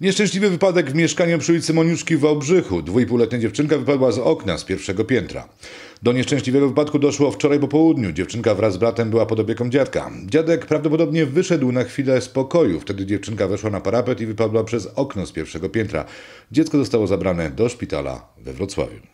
Nieszczęśliwy wypadek w mieszkaniu przy ulicy Moniuszki w Wałbrzychu. Dwójpółletnia dziewczynka wypadła z okna z pierwszego piętra. Do nieszczęśliwego wypadku doszło wczoraj po południu. Dziewczynka wraz z bratem była pod opieką dziadka. Dziadek prawdopodobnie wyszedł na chwilę z pokoju. Wtedy dziewczynka weszła na parapet i wypadła przez okno z pierwszego piętra. Dziecko zostało zabrane do szpitala we Wrocławiu.